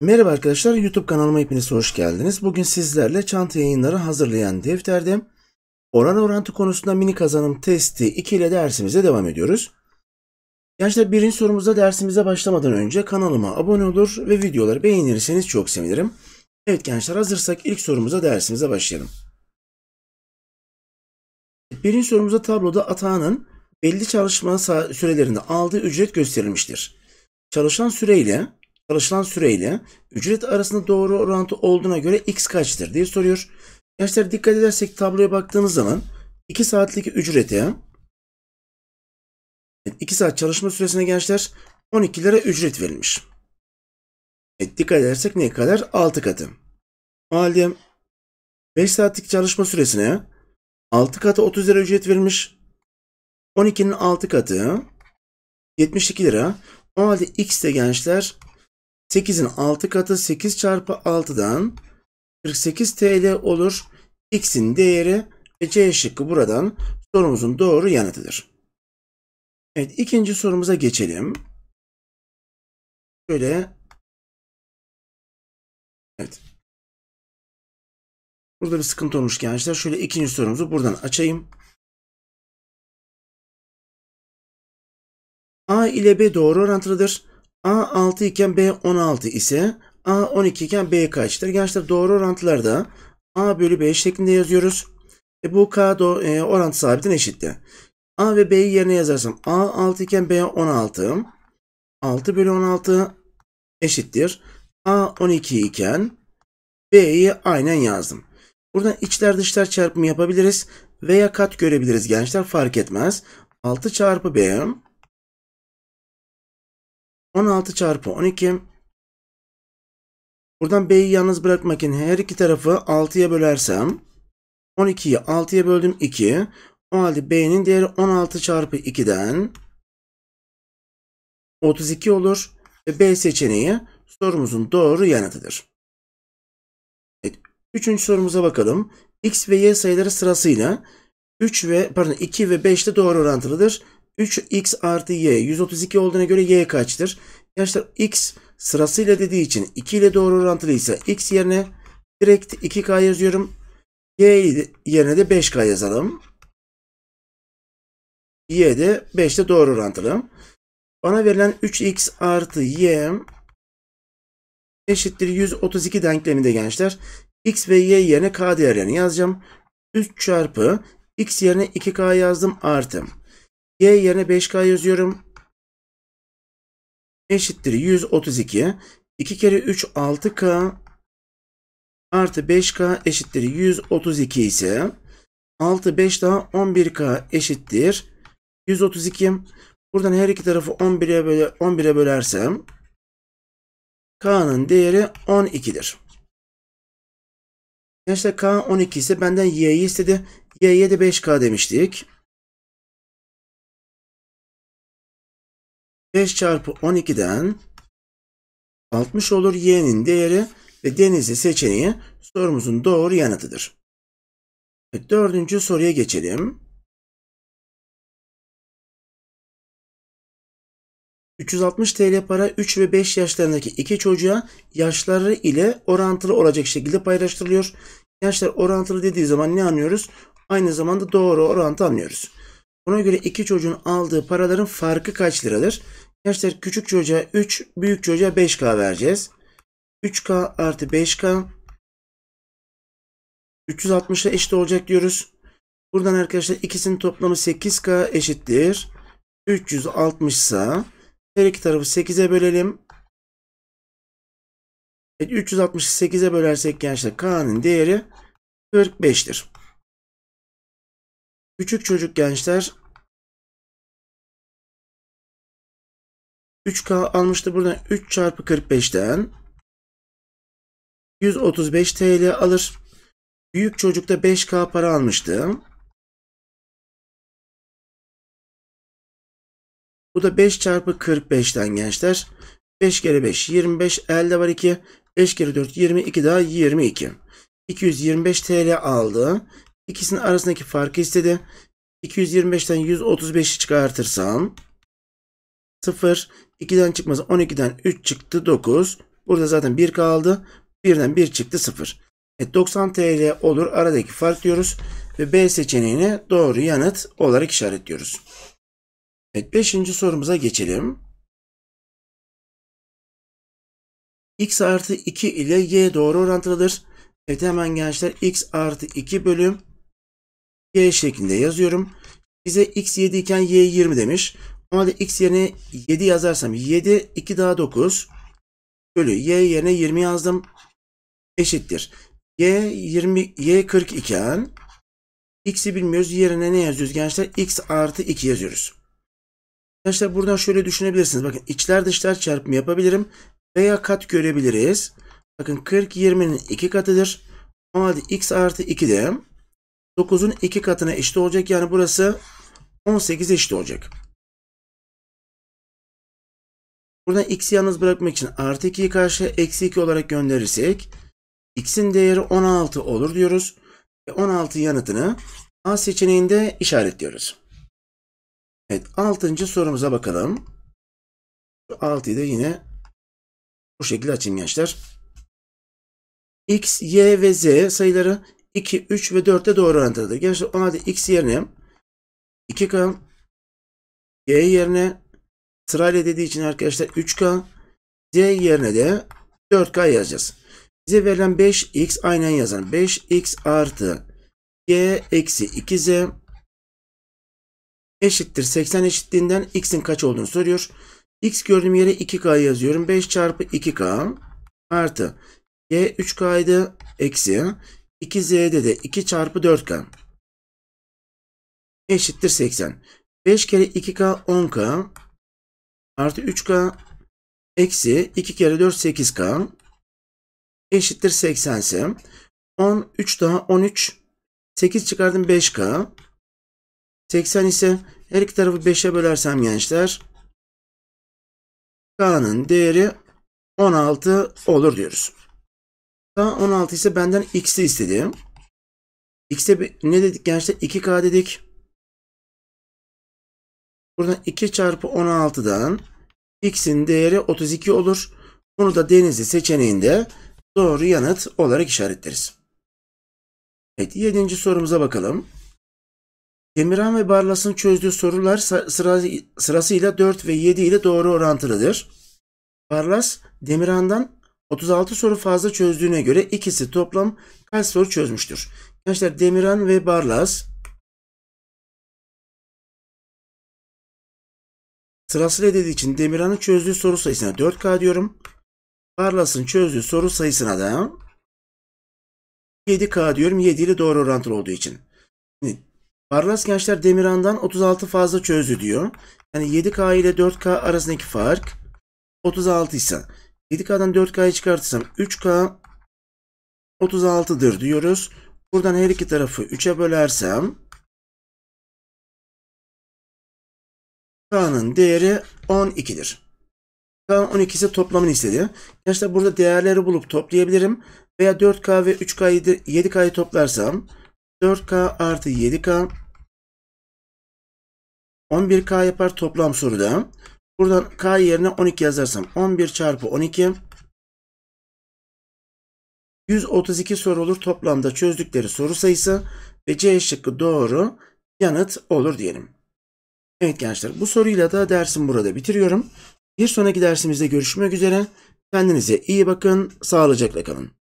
Merhaba arkadaşlar YouTube kanalıma hepiniz hoş geldiniz. Bugün sizlerle çanta yayınları hazırlayan defterde oran orantı konusunda mini kazanım testi 2 ile dersimize devam ediyoruz. Gençler birinci sorumuzda dersimize başlamadan önce kanalıma abone olur ve videoları beğenirseniz çok sevinirim. Evet gençler hazırsak ilk sorumuza dersimize başlayalım. Birinci sorumuzda tabloda atağının belli çalışma sürelerinde aldığı ücret gösterilmiştir. Çalışan süreyle çalışılan süreyle ücret arasında doğru orantı olduğuna göre x kaçtır diye soruyor. Gençler dikkat edersek tabloya baktığınız zaman 2 saatlik ücrete 2 saat çalışma süresine gençler 12 lira ücret verilmiş. Evet, dikkat edersek ne kadar? 6 katı. O halde 5 saatlik çalışma süresine 6 katı 30 lira ücret verilmiş. 12'nin 6 katı 72 lira. O halde x de gençler 8'in 6 katı 8 çarpı 6'dan 48 TL olur. X'in değeri ve C şıkkı buradan sorumuzun doğru yanıtıdır. Evet ikinci sorumuza geçelim. Şöyle Evet. Burada bir sıkıntı olmuş gençler. Şöyle ikinci sorumuzu buradan açayım. A ile B doğru orantılıdır. A 6 iken B 16 ise A 12 iken B kaçtır? Gençler doğru orantılarda A bölü B şeklinde yazıyoruz. E bu K do, e, orantı sabitine eşitti. A ve B'yi yerine yazarsam A 6 iken B 16. 6 bölü 16 eşittir. A 12 iken B'yi aynen yazdım. Buradan içler dışlar çarpımı yapabiliriz. Veya kat görebiliriz gençler fark etmez. 6 çarpı BM, 16 çarpı 12. Buradan B'yi yalnız bırakmak için her iki tarafı 6'ya bölersem 12'yi 6'ya böldüm 2. O halde B'nin değeri 16 çarpı 2'den 32 olur. Ve B seçeneği sorumuzun doğru yanıtıdır. Üçüncü sorumuza bakalım. X ve Y sayıları sırasıyla 3 ve pardon 2 ve 5'te doğru orantılıdır. 3x artı y 132 olduğuna göre y kaçtır? Gençler x sırasıyla dediği için 2 ile doğru orantılıysa x yerine direkt 2k yazıyorum. Y yerine de 5k yazalım. Y de 5'te doğru orantılı. Bana verilen 3x artı y eşittir 132 denkleminde gençler. X ve Y yerine K değerlerini yazacağım. 3 çarpı X yerine 2K yazdım artı. Y yerine 5K yazıyorum. Eşittir 132. 2 kere 3 6K artı 5K eşittir 132 ise 6 5 daha 11K eşittir 132. Buradan her iki tarafı 11'e böle, 11'e bölersem K'nın değeri 12'dir. Gençler K 12 ise benden Y'yi istedi. Y'ye de 5K demiştik. 5 çarpı 12'den 60 olur y'nin değeri ve denizli seçeneği sorumuzun doğru yanıtıdır. Dördüncü soruya geçelim. 360 TL para 3 ve 5 yaşlarındaki iki çocuğa yaşları ile orantılı olacak şekilde paylaştırılıyor. Yaşlar orantılı dediği zaman ne anlıyoruz? Aynı zamanda doğru orantı anlıyoruz. Buna göre iki çocuğun aldığı paraların farkı kaç liradır? Yaşlar küçük çocuğa 3, büyük çocuğa 5K vereceğiz. 3K artı 5K 360'a eşit olacak diyoruz. Buradan arkadaşlar ikisinin toplamı 8K eşittir. 360 ise her iki tarafı 8'e bölelim. Evet, 368'e e bölersek gençler K'nın değeri 45'tir. Küçük çocuk gençler 3K almıştı buradan 3 çarpı 45'ten 135 TL alır. Büyük çocukta 5K para almıştı. Bu da 5 çarpı 45'ten gençler. 5 kere 5 25. Elde var 2. 5 kere 4 22 daha 22. 225 TL aldı. İkisinin arasındaki farkı istedi. 225'ten 135'i çıkartırsam 0 2'den çıkmaz 12'den 3 çıktı 9. Burada zaten 1 kaldı. 1'den 1 çıktı 0. Evet 90 TL olur aradaki fark diyoruz ve B seçeneğini doğru yanıt olarak işaretliyoruz. Evet, beşinci sorumuza geçelim. x artı 2 ile y doğru orantılıdır. Evet hemen gençler x artı 2 bölü y şeklinde yazıyorum. Bize x 7 iken y 20 demiş. O halde x yerine 7 yazarsam 7 2 daha 9 bölü y yerine 20 yazdım. Eşittir. y 20 y 40 iken x'i bilmiyoruz. Yerine ne yazıyoruz gençler? x artı 2 yazıyoruz. Arkadaşlar buradan şöyle düşünebilirsiniz. Bakın içler dışlar çarpımı yapabilirim. Veya kat görebiliriz. Bakın 40 20'nin 2 katıdır. O halde x artı 2 de 9'un 2 katına eşit olacak. Yani burası 18 eşit olacak. Buradan x'i yalnız bırakmak için artı 2'yi karşıya eksi 2 olarak gönderirsek x'in değeri 16 olur diyoruz. Ve 16 yanıtını A seçeneğinde işaretliyoruz. Evet, altıncı sorumuza bakalım. Altıyı da yine bu şekilde açayım gençler. X, Y ve Z sayıları 2, 3 ve 4'te doğru orantılıdır. Gençler o halde X yerine 2K, Y yerine sırayla dediği için arkadaşlar 3K, Z yerine de 4K yazacağız. Bize verilen 5X aynen yazalım. 5X artı Y eksi 2Z eşittir 80 eşitliğinden x'in kaç olduğunu soruyor. x gördüğüm yere 2k yazıyorum. 5 çarpı 2k artı y 3 k idi eksi 2z'de de 2 çarpı 4k eşittir 80. 5 kere 2k 10k artı 3k eksi 2 kere 4 8k eşittir 80 ise 10 3 daha 13 8 çıkardım 5k 80 ise her iki tarafı 5'e bölersem gençler K'nın değeri 16 olur diyoruz. K 16 ise benden X'i istedi. X'e ne dedik gençler? 2K dedik. Buradan 2 çarpı 16'dan X'in değeri 32 olur. Bunu da Denizli seçeneğinde doğru yanıt olarak işaretleriz. Evet 7. sorumuza bakalım. Demirhan ve Barlas'ın çözdüğü sorular sıra, sırasıyla 4 ve 7 ile doğru orantılıdır. Barlas, Demirhan'dan 36 soru fazla çözdüğüne göre ikisi toplam kaç soru çözmüştür? Gençler Demirhan ve Barlas sırasıyla dediği için Demirhan'ın çözdüğü soru sayısına 4K diyorum. Barlas'ın çözdüğü soru sayısına da 7K diyorum. 7 ile doğru orantılı olduğu için. Barlas gençler Demirhan'dan 36 fazla çözdü diyor. Yani 7K ile 4K arasındaki fark 36 ise 7K'dan 4K'yı çıkartırsam 3K 36'dır diyoruz. Buradan her iki tarafı 3'e bölersem K'nın değeri 12'dir. K 12'si toplamını istedi. Gençler burada değerleri bulup toplayabilirim. Veya 4K ve 3K'yı 7K'yı toplarsam 4K artı 7K 11K yapar toplam soruda. Buradan K yerine 12 yazarsam 11 çarpı 12 132 soru olur. Toplamda çözdükleri soru sayısı ve C şıkkı doğru yanıt olur diyelim. Evet gençler bu soruyla da dersim burada bitiriyorum. Bir sonraki dersimizde görüşmek üzere. Kendinize iyi bakın. Sağlıcakla kalın.